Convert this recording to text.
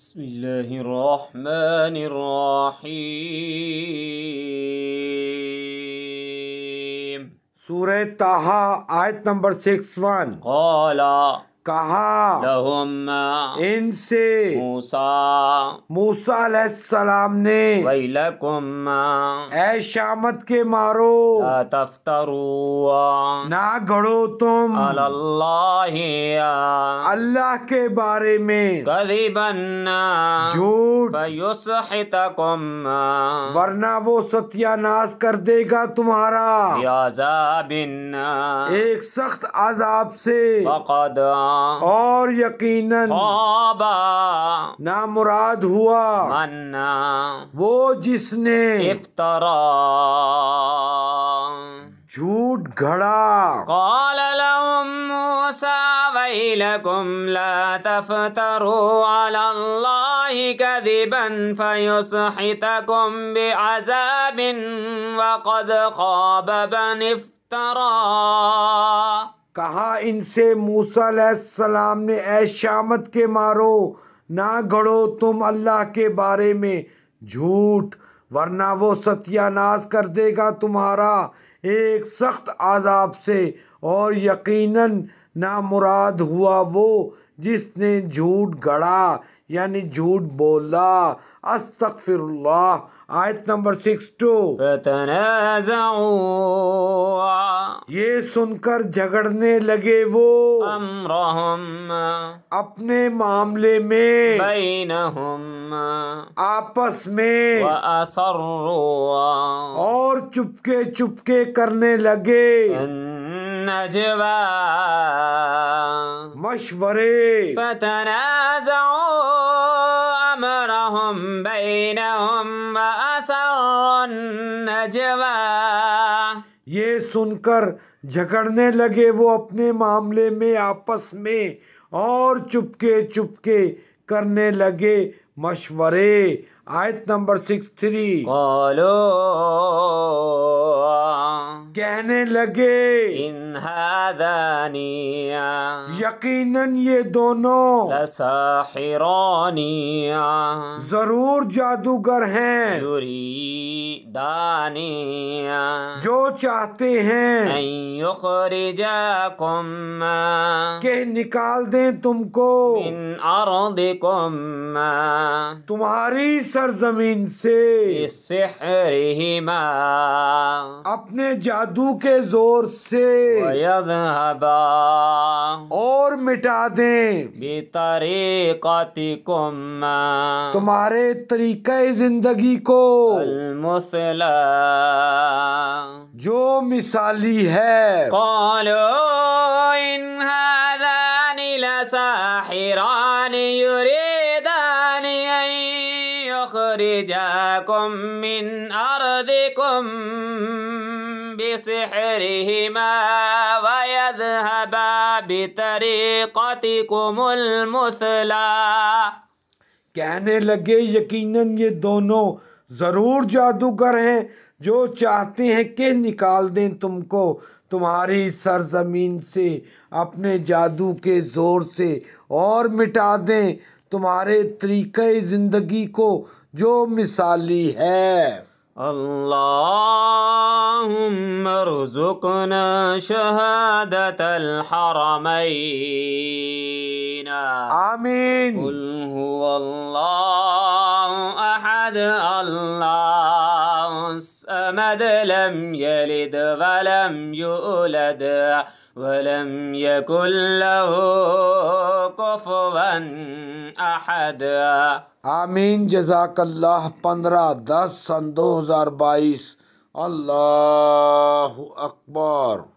بسم الله الرحمن الرحيم سورة طه آية نمبر 61 قال کہا ان سے موسا موسا علیہ السلام نے اے شامت کے مارو تفترو نہ گھڑو تم اللہ کے بارے میں قذبن جھوٹ فیسحتکم ورنہ وہ ستیہ ناز کر دے گا تمہارا بننا ایک سخت عذاب سے یقیناً خوابا نامراد ہوا من وہ جس نے افترا جھوٹ گھڑا قال لهم موسى ويلكم لا تفتروا على الله كذبا فيصحتكم بعذاب وقد خاب من افترى کہا ان سے موسیٰ علیہ السلام نے اے شامت کے مارو نہ گھڑو تم اللہ کے بارے میں جھوٹ ورنہ وہ ستیہ ناز کر دے گا تمہارا ایک سخت عذاب سے اور یقیناً نامراد ہوا وہ جس نے جھوٹ گڑا یعنی جھوٹ بولا استغفر اللہ آیت نمبر سکس ٹو یہ سن کر جھگڑنے لگے وہ اپنے معاملے میں آپس میں اور چپکے چپکے کرنے لگے نجوا مشورے و یہ سن کر جھگڑنے لگے وہ اپنے معاملے میں آپس میں اور چپکے چپکے کرنے لگے مشورے آیت نمبر سکس تھری کہنے لگے ان ح یقین یہ دونوں ایسا ضرور جادوگر ہیں دانیا جو چاہتے ہیں کہ نکال دیں تم کو من ارضکم تمہاری سرزمین سے را اپنے جادو کے زور سے اور مٹا دیں بطریقتکم تمہارے طریقہ زندگی کو المس مثلا جو مثالي ہے قالوا إن هذان لساحران يريدان أن يخرجاكم من أرضكم بسحرهما ويذهبا بطريقتكم المثلى کہنے لگے یقیناً یہ دونوں ضرور جادوگر ہیں جو چاہتے ہیں کہ نکال دیں تم کو تمہاری سرزمین سے اپنے جادو کے زور سے اور مٹا دیں تمہارے طریقہ زندگی کو جو مثالی ہے قل شہادت اللہ لم يلد ولم يولد ولم يكن له كفوا أحد امين جزاك الله 15 10 سن 2022 الله اكبر